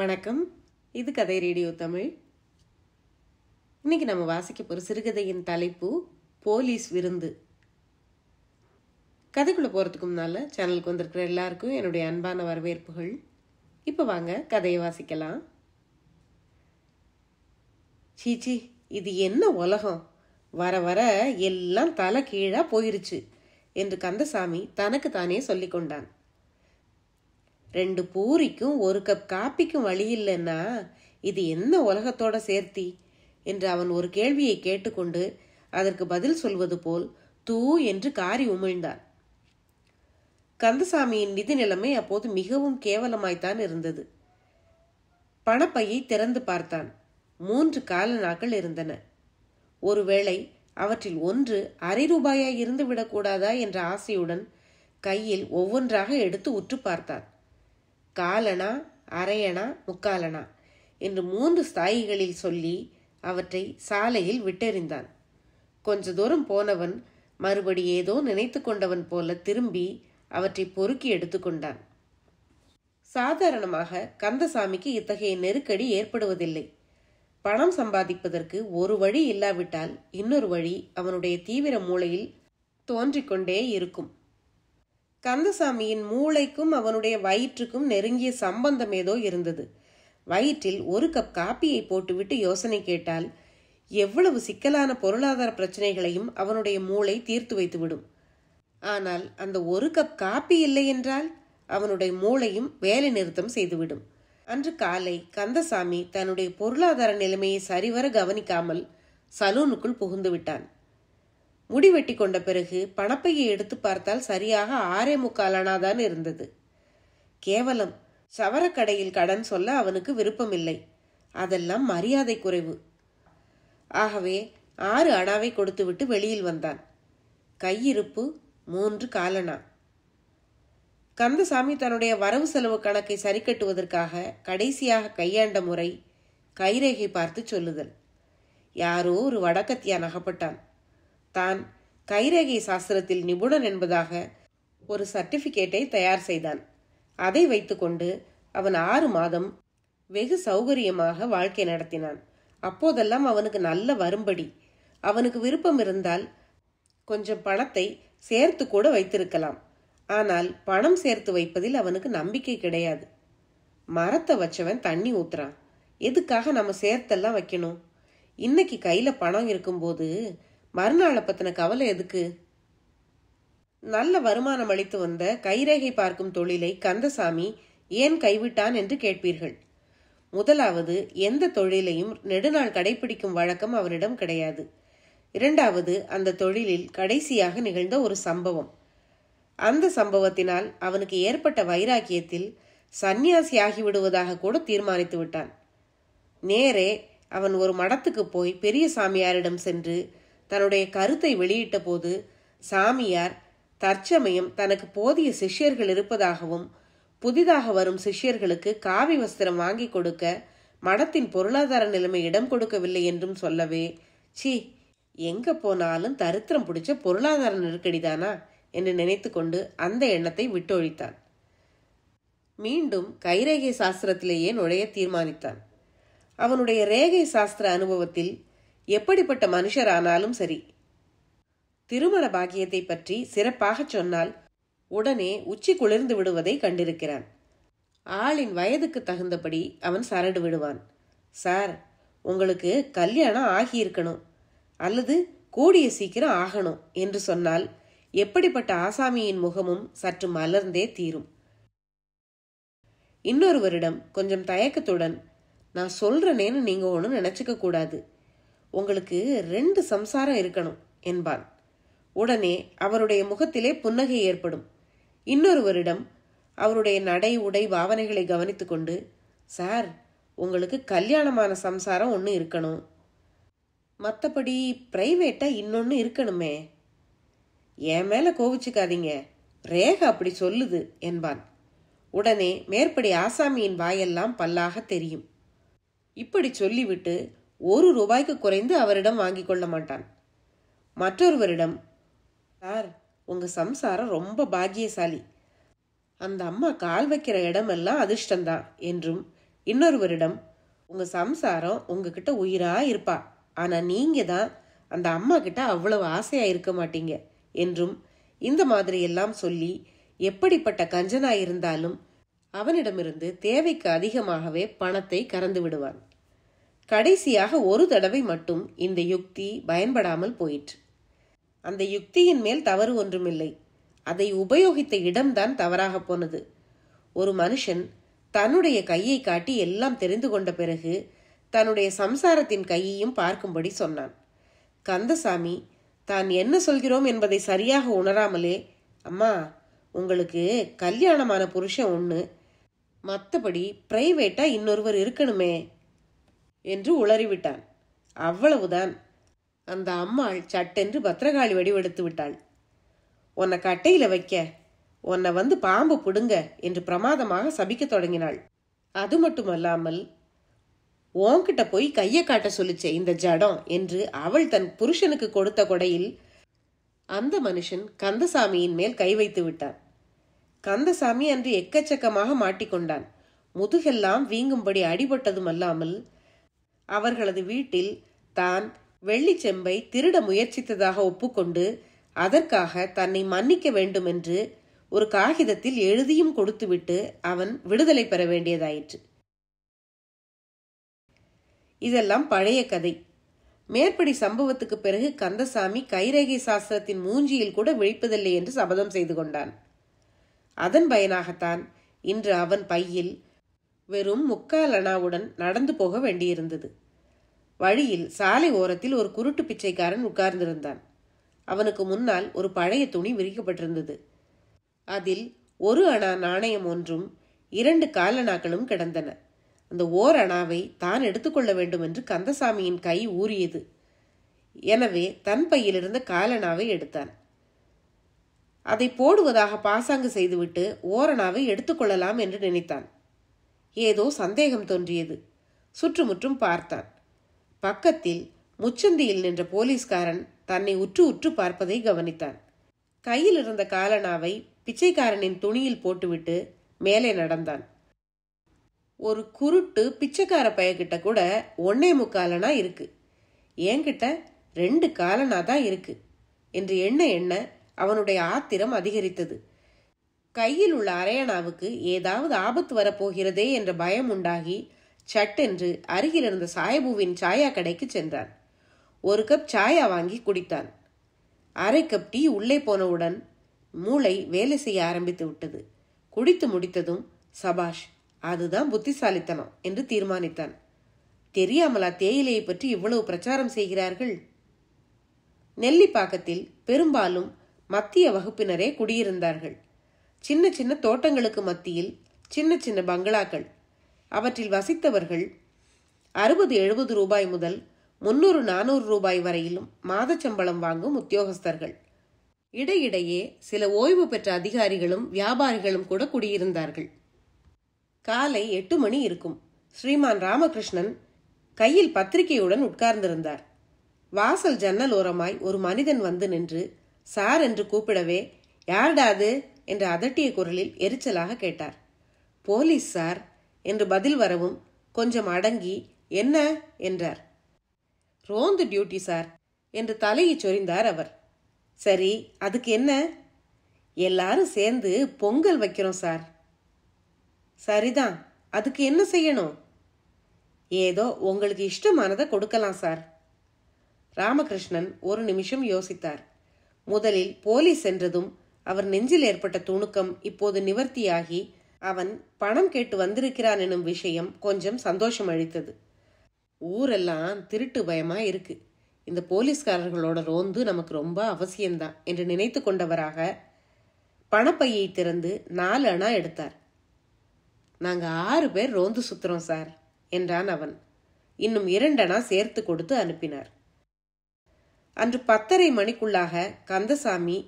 வணக்கம் இது கதை ரேடியோ தமிழ் இன்னைக்கு நம்ம வாசிக்க போகிற சிறுகதையின் தலைப்பு போலீஸ் விருந்து கதைக்குள்ளே போகிறதுக்கு முன்னால் சேனலுக்கு வந்திருக்கிற எல்லாருக்கும் என்னுடைய அன்பான வரவேற்புகள் இப்போ வாங்க கதையை வாசிக்கலாம் சீச்சி இது என்ன உலகம் வர வர எல்லாம் தலை கீழாக போயிருச்சு என்று கந்தசாமி தனக்கு தானே சொல்லிக்கொண்டான் ரெண்டு பூரிக்கும் ஒரு கப் காப்பிக்கும் வழி இல்லைன்னா இது என்ன உலகத்தோட சேர்த்தி என்று அவன் ஒரு கேள்வியை கேட்டுக்கொண்டு அதற்கு பதில் சொல்வது போல் தூ என்று காரி உமிழ்ந்தான் கந்தசாமியின் நிதி நிலைமை அப்போது மிகவும் கேவலமாய்த்தான் இருந்தது பணப்பையை திறந்து பார்த்தான் மூன்று கால நாட்கள் இருந்தன ஒருவேளை அவற்றில் ஒன்று அரை ரூபாயாய் இருந்து விடக்கூடாதா என்ற ஆசையுடன் கையில் ஒவ்வொன்றாக எடுத்து உற்று பார்த்தான் காலனா அரையணா முக்காலனா என்று மூன்று ஸ்தாயிகளில் சொல்லி அவற்றை சாலையில் விட்டெறிந்தான் கொஞ்ச தூரம் போனவன் மறுபடி ஏதோ நினைத்து கொண்டவன் போல திரும்பி அவற்றை பொறுக்கி எடுத்துக்கொண்டான் சாதாரணமாக கந்தசாமிக்கு இத்தகைய நெருக்கடி ஏற்படுவதில்லை பணம் சம்பாதிப்பதற்கு ஒரு வழி இல்லாவிட்டால் இன்னொரு வழி அவனுடைய தீவிர மூளையில் தோன்றிக்கொண்டே இருக்கும் கந்தசாமியின் மூளைக்கும் அவனுடைய வயிற்றுக்கும் நெருங்கிய சம்பந்தம் ஏதோ இருந்தது வயிற்றில் ஒரு கப் காப்பியை போட்டுவிட்டு யோசனை கேட்டால் எவ்வளவு சிக்கலான பொருளாதார பிரச்சனைகளையும் அவனுடைய மூளை தீர்த்து வைத்துவிடும் ஆனால் அந்த ஒரு கப் காப்பி இல்லை என்றால் அவனுடைய மூளையும் வேலை நிறுத்தம் செய்துவிடும் அன்று காலை கந்தசாமி தன்னுடைய பொருளாதார நிலைமையை சரிவர கவனிக்காமல் சலூனுக்குள் புகுந்து விட்டான் முடிவெட்டி கொண்ட பிறகு பணப்பையை எடுத்து பார்த்தால் சரியாக ஆறே முக்காலானாதான் இருந்தது கேவலம் சவரக்கடையில் கடன் சொல்ல அவனுக்கு விருப்பமில்லை அதெல்லாம் மரியாதை குறைவு ஆகவே ஆறு அணாவை கொடுத்துவிட்டு வெளியில் வந்தான் கையிருப்பு மூன்று காலனா கந்தசாமி தன்னுடைய வரவு செலவு கணக்கை சரி கட்டுவதற்காக கடைசியாக கையாண்ட முறை கைரேகை பார்த்து சொல்லுதல் யாரோ ஒரு வடக்கத்தியா நகப்பட்டான் தான் கைரேகை சாஸ்திரத்தில் நிபுணன் என்பதாக ஒரு சர்டிபிகேட்டை தயார் செய்தான் அதை வைத்துக்கொண்டு அவன் ஆறு மாதம் வெகு சௌகரியமாக வாழ்க்கை நடத்தினான் அப்போதெல்லாம் அவனுக்கு நல்ல வரும்படி அவனுக்கு விருப்பம் இருந்தால் கொஞ்சம் பணத்தை சேர்த்து கூட வைத்திருக்கலாம் ஆனால் பணம் சேர்த்து வைப்பதில் அவனுக்கு நம்பிக்கை கிடையாது மரத்தை வச்சவன் தண்ணி ஊத்துறான் எதுக்காக நம்ம சேர்த்தெல்லாம் வைக்கணும் இன்னைக்கு கையில பணம் இருக்கும்போது மறுநாளை பத்தின கவலை எதுக்கு நல்ல வருமானம் அளித்து வந்த கைரேகை பார்க்கும் தொழிலை கந்தசாமி ஏன் கைவிட்டான் என்று கேட்பீர்கள் முதலாவது எந்த தொழிலையும் நெடுநாள் கடைபிடிக்கும் வழக்கம் அவரிடம் கிடையாது இரண்டாவது அந்த தொழிலில் கடைசியாக நிகழ்ந்த ஒரு சம்பவம் அந்த சம்பவத்தினால் அவனுக்கு ஏற்பட்ட வைராக்கியத்தில் சந்நியாசி ஆகிவிடுவதாக கூட தீர்மானித்து விட்டான் நேரே அவன் ஒரு மடத்துக்கு போய் பெரிய சாமியாரிடம் சென்று தன்னுடைய கருத்தை வெளியிட்ட போது சாமியார் தற்சமயம் தனக்கு போதிய சிஷ்யர்கள் இருப்பதாகவும் புதிதாக வரும் சிஷ்யர்களுக்கு காவி வஸ்திரம் வாங்கி கொடுக்க மடத்தின் பொருளாதார நிலைமை இடம் கொடுக்கவில்லை என்றும் சொல்லவே சி எங்க போனாலும் தரித்திரம் பிடிச்ச பொருளாதார நெருக்கடிதானா என்று நினைத்துக்கொண்டு அந்த எண்ணத்தை விட்டொழித்தான் மீண்டும் கைரேகை சாஸ்திரத்திலேயே நுழைய தீர்மானித்தான் அவனுடைய ரேகை சாஸ்திர அனுபவத்தில் எப்படிப்பட்ட மனுஷரானாலும் சரி திருமண பாக்கியத்தை பற்றி சிறப்பாக சொன்னால் உடனே உச்சி குளிர்ந்து விடுவதை கண்டிருக்கிறான் ஆளின் வயதுக்கு தகுந்தபடி அவன் சரடு விடுவான் சார் உங்களுக்கு கல்யாணம் ஆகியிருக்கணும் அல்லது கூடிய சீக்கிரம் ஆகணும் என்று சொன்னால் எப்படிப்பட்ட ஆசாமியின் முகமும் சற்று மலர்ந்தே தீரும் இன்னொருவரிடம் கொஞ்சம் தயக்கத்துடன் நான் சொல்றனேன்னு நீங்க ஒன்னும் நினைச்சுக்க கூடாது உங்களுக்கு ரெண்டு சம்சாரம் இருக்கணும் என்பான் உடனே அவருடைய முகத்திலே புன்னகை ஏற்படும் இன்னொருவரிடம் அவருடைய நடை உடை பாவனைகளை கவனித்து கொண்டு சார் உங்களுக்கு கல்யாணமான சம்சாரம் ஒன்று இருக்கணும் மற்றபடி பிரைவேட்டாக இன்னொன்று இருக்கணுமே என் மேலே கோவிச்சுக்காதீங்க ரேகா அப்படி சொல்லுது என்பான் உடனே மேற்படி ஆசாமியின் வாயெல்லாம் பல்லாக தெரியும் இப்படி சொல்லிவிட்டு ஒரு ரூபாய்க்கு குறைந்து அவரிடம் வாங்கி கொள்ள மாட்டான் மற்றொருவரிடம் சார் உங்க சம்சாரம் ரொம்ப பாக்கியசாலி அந்த அம்மா கால் வைக்கிற இடமெல்லாம் அதிர்ஷ்டந்தான் என்றும் இன்னொருவரிடம் உங்க சம்சாரம் உங்ககிட்ட உயிரா இருப்பா ஆனா நீங்க தான் அந்த அம்மா கிட்ட அவ்வளவு ஆசையா இருக்க மாட்டீங்க என்றும் இந்த மாதிரி எல்லாம் சொல்லி எப்படிப்பட்ட கஞ்சனா இருந்தாலும் அவனிடமிருந்து தேவைக்கு அதிகமாகவே பணத்தை கறந்து விடுவான் கடைசியாக ஒரு தடவை மட்டும் இந்த யுக்தி பயன்படாமல் போயிற்று அந்த யுக்தியின் மேல் தவறு ஒன்றுமில்லை அதை உபயோகித்த இடம்தான் தவறாக போனது ஒரு மனுஷன் தன்னுடைய கையை காட்டி எல்லாம் தெரிந்து கொண்ட பிறகு தன்னுடைய சம்சாரத்தின் கையையும் பார்க்கும்படி சொன்னான் கந்தசாமி தான் என்ன சொல்கிறோம் என்பதை சரியாக உணராமலே அம்மா உங்களுக்கு கல்யாணமான புருஷன் ஒன்று மற்றபடி பிரைவேட்டாக இன்னொருவர் இருக்கணுமே என்று உளறிவிட்டான் அவ்வளவுதான் அந்த அம்மாள் சட்டென்று பத்திரகாளி வடிவெடுத்து விட்டாள் உன்னை கட்டையில வைக்க உன்னை வந்து பாம்பு பிடுங்க என்று பிரமாதமாக சபிக்க தொடங்கினாள் அது மட்டுமல்லாமல் ஓங்கிட்ட போய் கையை காட்ட சொல்லிச்சே இந்த ஜடம் என்று அவள் தன் புருஷனுக்கு கொடுத்த கொடையில் அந்த மனுஷன் கந்தசாமியின் மேல் கை வைத்து விட்டான் கந்தசாமி அன்று எக்கச்சக்கமாக மாட்டிக்கொண்டான் முதுகெல்லாம் வீங்கும்படி அடிபட்டதும் அல்லாமல் அவர்களது வீட்டில் தான் வெள்ளிச்செம்பை திருட முயற்சித்ததாக ஒப்புக்கொண்டு அதற்காக தன்னை மன்னிக்க வேண்டும் என்று ஒரு காகிதத்தில் எழுதியும் கொடுத்துவிட்டு அவன் விடுதலை பெற வேண்டியதாயிற்று இதெல்லாம் பழைய கதை மேற்படி சம்பவத்துக்கு பிறகு கந்தசாமி கைரேகை சாஸ்திரத்தின் மூஞ்சியில் கூட விழிப்பதில்லை என்று சபதம் செய்து கொண்டான் அதன் பயனாகத்தான் இன்று அவன் பையில் வெறும் முக்கால் அணாவுடன் நடந்து போக வேண்டியிருந்தது வழியில் சாலை ஓரத்தில் ஒரு குருட்டு பிச்சைக்காரன் உட்கார்ந்திருந்தான் அவனுக்கு முன்னால் ஒரு பழைய துணி விரிக்கப்பட்டிருந்தது அதில் ஒரு அணா நாணயம் ஒன்றும் இரண்டு காலணாக்களும் கிடந்தன அந்த ஓர் அணாவை தான் எடுத்துக்கொள்ள வேண்டும் என்று கந்தசாமியின் கை ஊறியது எனவே தன் பையிலிருந்த காலணாவை எடுத்தான் அதை போடுவதாக பாசாங்கு செய்துவிட்டு ஓரணாவை எடுத்துக்கொள்ளலாம் என்று நினைத்தான் ஏதோ சந்தேகம் தோன்றியது சுற்றுமுற்றும் பார்த்தான் பக்கத்தில் முச்சந்தியில் நின்ற போலீஸ்காரன் தன்னை உற்று உற்று பார்ப்பதை கவனித்தான் கையில் இருந்த காலனாவை பிச்சைக்காரனின் துணியில் போட்டுவிட்டு மேலே நடந்தான் ஒரு குருட்டு பிச்சைக்கார பையகிட்ட கூட ஒன்னே முக்காலனா இருக்கு என்கிட்ட ரெண்டு காலனா தான் இருக்கு என்று எண்ண எண்ண அவனுடைய ஆத்திரம் அதிகரித்தது கையில் உள்ள அரையணாவுக்கு ஏதாவது ஆபத்து வரப்போகிறதே என்ற பயம் உண்டாகி சட்டென்று அருகிலிருந்த சாயபுவின் சாயா கடைக்கு சென்றான் ஒரு கப் சாயா வாங்கி குடித்தான் அரை கப் டீ உள்ளே போனவுடன் மூளை வேலை செய்ய ஆரம்பித்து விட்டது குடித்து முடித்ததும் சபாஷ் அதுதான் புத்திசாலித்தனம் என்று தீர்மானித்தான் தெரியாமலா தேயிலையை பற்றி இவ்வளவு பிரச்சாரம் செய்கிறார்கள் நெல்லிப்பாக்கத்தில் பெரும்பாலும் மத்திய வகுப்பினரே குடியிருந்தார்கள் சின்ன சின்ன தோட்டங்களுக்கு மத்தியில் சின்ன சின்ன பங்களாக்கள் அவற்றில் வசித்தவர்கள் அறுபது எழுபது ரூபாய் முதல் முன்னூறு நானூறு ரூபாய் வரையிலும் சம்பளம் வாங்கும் உத்தியோகஸ்தர்கள் இடையிடையே சில ஓய்வு பெற்ற அதிகாரிகளும் வியாபாரிகளும் கூட குடியிருந்தார்கள் காலை எட்டு மணி இருக்கும் ஸ்ரீமான் ராமகிருஷ்ணன் கையில் பத்திரிகையுடன் உட்கார்ந்திருந்தார் வாசல் ஜன்னல் ஓரமாய் ஒரு மனிதன் வந்து நின்று சார் என்று கூப்பிடவே யார்டாது என்று அதட்டிய குரலில் எரிச்சலாக கேட்டார் போலீஸ் சார் என்று பதில் வரவும் கொஞ்சம் அடங்கி என்ன என்றார் ரோந்து டியூட்டி சார் என்று தலையை சொரிந்தார் அவர் சரி அதுக்கு என்ன எல்லாரும் சேர்ந்து பொங்கல் வைக்கிறோம் சார் சரிதான் அதுக்கு என்ன செய்யணும் ஏதோ உங்களுக்கு இஷ்டமானதை கொடுக்கலாம் சார் ராமகிருஷ்ணன் ஒரு நிமிஷம் யோசித்தார் முதலில் போலீஸ் என்றதும் அவர் நெஞ்சில் ஏற்பட்ட துணுக்கம் இப்போது நிவர்த்தியாகி அவன் பணம் கேட்டு வந்திருக்கிறான் எனும் விஷயம் கொஞ்சம் சந்தோஷம் அளித்தது ஊரெல்லாம் திருட்டு பயமா இருக்கு இந்த போலீஸ்காரர்களோட ரோந்து நமக்கு ரொம்ப அவசியம்தான் என்று நினைத்து கொண்டவராக பணப்பையை திறந்து நாலு அணா எடுத்தார் நாங்க ஆறு பேர் ரோந்து சுத்துறோம் சார் என்றான் அவன் இன்னும் இரண்டனா சேர்த்து கொடுத்து அனுப்பினார் அன்று பத்தரை மணிக்குள்ளாக கந்தசாமி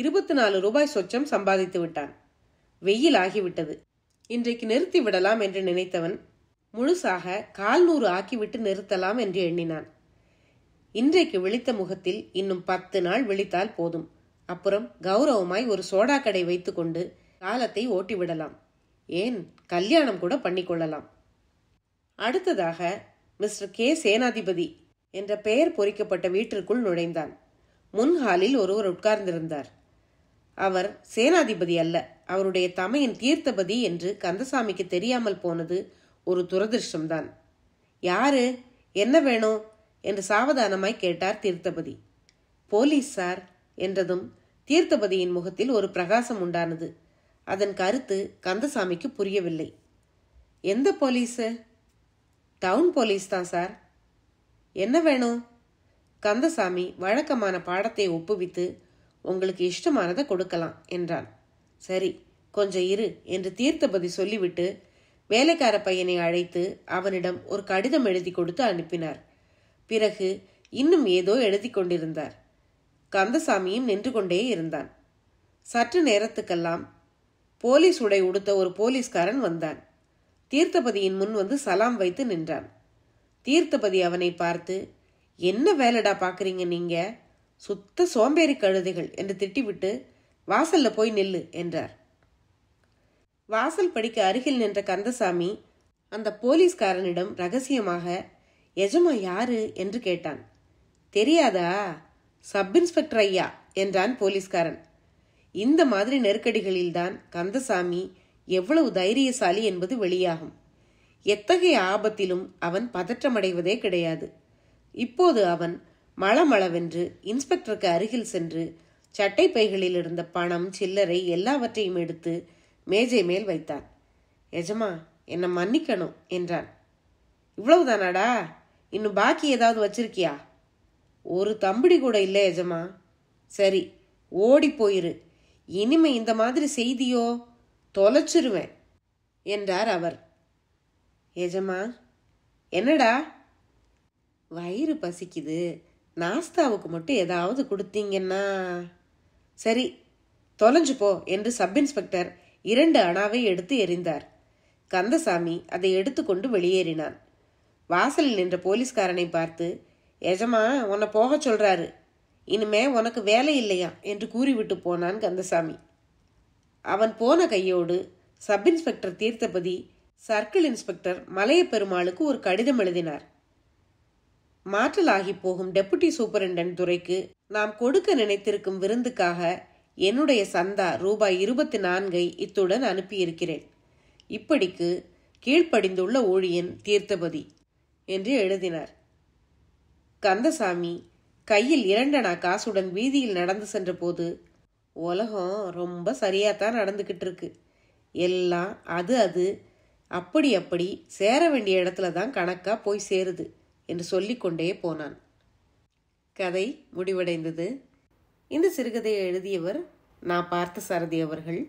இருபத்தி நாலு ரூபாய் சொச்சம் சம்பாதித்து விட்டான் வெயில் ஆகிவிட்டது இன்றைக்கு நிறுத்தி விடலாம் என்று நினைத்தவன் முழுசாக கால் நூறு ஆக்கிவிட்டு நிறுத்தலாம் என்று எண்ணினான் இன்றைக்கு விழித்த முகத்தில் இன்னும் பத்து நாள் விழித்தால் போதும் அப்புறம் கௌரவமாய் ஒரு சோடா கடை வைத்துக்கொண்டு காலத்தை ஓட்டிவிடலாம் ஏன் கல்யாணம் கூட பண்ணிக்கொள்ளலாம் அடுத்ததாக மிஸ்டர் கே சேனாதிபதி என்ற பெயர் பொறிக்கப்பட்ட வீட்டிற்குள் நுழைந்தான் முன்ஹாலில் ஒருவர் உட்கார்ந்திருந்தார் அவர் சேனாதிபதி அல்ல அவருடைய தமையின் தீர்த்தபதி என்று கந்தசாமிக்கு தெரியாமல் போனது ஒரு துரதிருஷ்டம்தான் யாரு என்ன வேணும் என்று சாவதானமாய் கேட்டார் தீர்த்தபதி போலீஸ் சார் என்றதும் தீர்த்தபதியின் முகத்தில் ஒரு பிரகாசம் உண்டானது அதன் கருத்து கந்தசாமிக்கு புரியவில்லை எந்த போலீஸு டவுன் போலீஸ் தான் சார் என்ன வேணும் கந்தசாமி வழக்கமான பாடத்தை ஒப்புவித்து உங்களுக்கு இஷ்டமானதை கொடுக்கலாம் என்றான் சரி கொஞ்சம் இரு என்று தீர்த்தபதி சொல்லிவிட்டு வேலைக்கார பையனை அழைத்து அவனிடம் ஒரு கடிதம் எழுதி கொடுத்து அனுப்பினார் பிறகு இன்னும் ஏதோ எழுதி கொண்டிருந்தார் கந்தசாமியும் நின்று கொண்டே இருந்தான் சற்று நேரத்துக்கெல்லாம் போலீஸ் உடை உடுத்த ஒரு போலீஸ்காரன் வந்தான் தீர்த்தபதியின் முன் வந்து சலாம் வைத்து நின்றான் தீர்த்தபதி அவனை பார்த்து என்ன வேலைடா பார்க்குறீங்க நீங்கள் சுத்த சோம்பேறி கழுதைகள் என்று திட்டிவிட்டு வாசல்ல போய் நில்லு என்றார் வாசல் படிக்க அருகில் நின்ற கந்தசாமி அந்த போலீஸ்காரனிடம் ரகசியமாக எஜமா யாரு என்று கேட்டான் தெரியாதா சப் இன்ஸ்பெக்டர் ஐயா என்றான் போலீஸ்காரன் இந்த மாதிரி நெருக்கடிகளில்தான் கந்தசாமி எவ்வளவு தைரியசாலி என்பது வெளியாகும் எத்தகைய ஆபத்திலும் அவன் பதற்றமடைவதே கிடையாது இப்போது அவன் மளமளவென்று இன்ஸ்பெக்டருக்கு அருகில் சென்று சட்டை பைகளில் இருந்த பணம் சில்லறை எல்லாவற்றையும் எடுத்து மேஜை மேல் வைத்தான் எஜமா என்னை மன்னிக்கணும் என்றான் இவ்வளவுதானாடா இன்னும் பாக்கி ஏதாவது வச்சிருக்கியா ஒரு தம்பிடி கூட இல்லை எஜமா சரி ஓடி போயிரு இனிமே இந்த மாதிரி செய்தியோ தொலைச்சிருவேன் என்றார் அவர் எஜமா என்னடா வயிறு பசிக்குது நாஸ்தாவுக்கு மட்டும் ஏதாவது கொடுத்தீங்கன்னா சரி தொலைஞ்சு போ என்று சப் இன்ஸ்பெக்டர் இரண்டு அணாவை எடுத்து எறிந்தார் கந்தசாமி அதை எடுத்துக்கொண்டு வெளியேறினான் வாசலில் நின்ற போலீஸ்காரனை பார்த்து எஜமா உன்னை போக சொல்றாரு இனிமே உனக்கு வேலை இல்லையா என்று கூறிவிட்டு போனான் கந்தசாமி அவன் போன கையோடு sub inspector Theerthapathi circle inspector Malaiya பெருமாளுக்கு ஒரு கடிதம் எழுதினார் மாற்றலாகி போகும் டெப்புட்டி சூப்பரிண்டன்ட் துறைக்கு நாம் கொடுக்க நினைத்திருக்கும் விருந்துக்காக என்னுடைய சந்தா ரூபாய் இருபத்தி நான்கை இத்துடன் அனுப்பியிருக்கிறேன் இப்படிக்கு கீழ்ப்படிந்துள்ள ஊழியன் தீர்த்தபதி என்று எழுதினார் கந்தசாமி கையில் இரண்டனா காசுடன் வீதியில் நடந்து சென்றபோது உலகம் ரொம்ப சரியாத்தான் நடந்துகிட்டு இருக்கு எல்லாம் அது அது அப்படி அப்படி சேர வேண்டிய இடத்துல தான் கணக்காக போய் சேருது என்று சொல்லிக்கொண்டே போனான் கதை முடிவடைந்தது இந்த சிறுகதையை எழுதியவர் நான் பார்த்த சாரதி அவர்கள்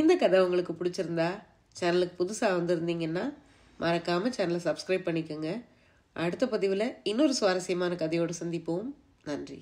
இந்த கதை உங்களுக்கு பிடிச்சிருந்தா சேனலுக்கு புதுசாக வந்திருந்தீங்கன்னா மறக்காமல் சேனலை சப்ஸ்கிரைப் பண்ணிக்கோங்க அடுத்த பதிவில் இன்னொரு சுவாரஸ்யமான கதையோடு சந்திப்போம் நன்றி